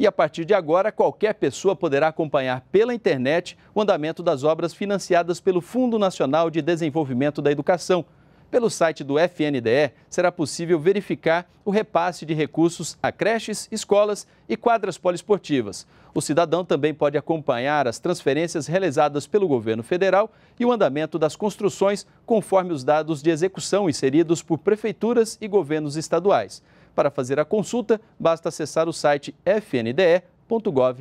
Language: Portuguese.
e a partir de agora qualquer pessoa poderá acompanhar pela internet o andamento das obras financiadas pelo Fundo Nacional de Desenvolvimento da Educação. Pelo site do FNDE, será possível verificar o repasse de recursos a creches, escolas e quadras poliesportivas. O cidadão também pode acompanhar as transferências realizadas pelo governo federal e o andamento das construções, conforme os dados de execução inseridos por prefeituras e governos estaduais. Para fazer a consulta, basta acessar o site fnde.gov.br.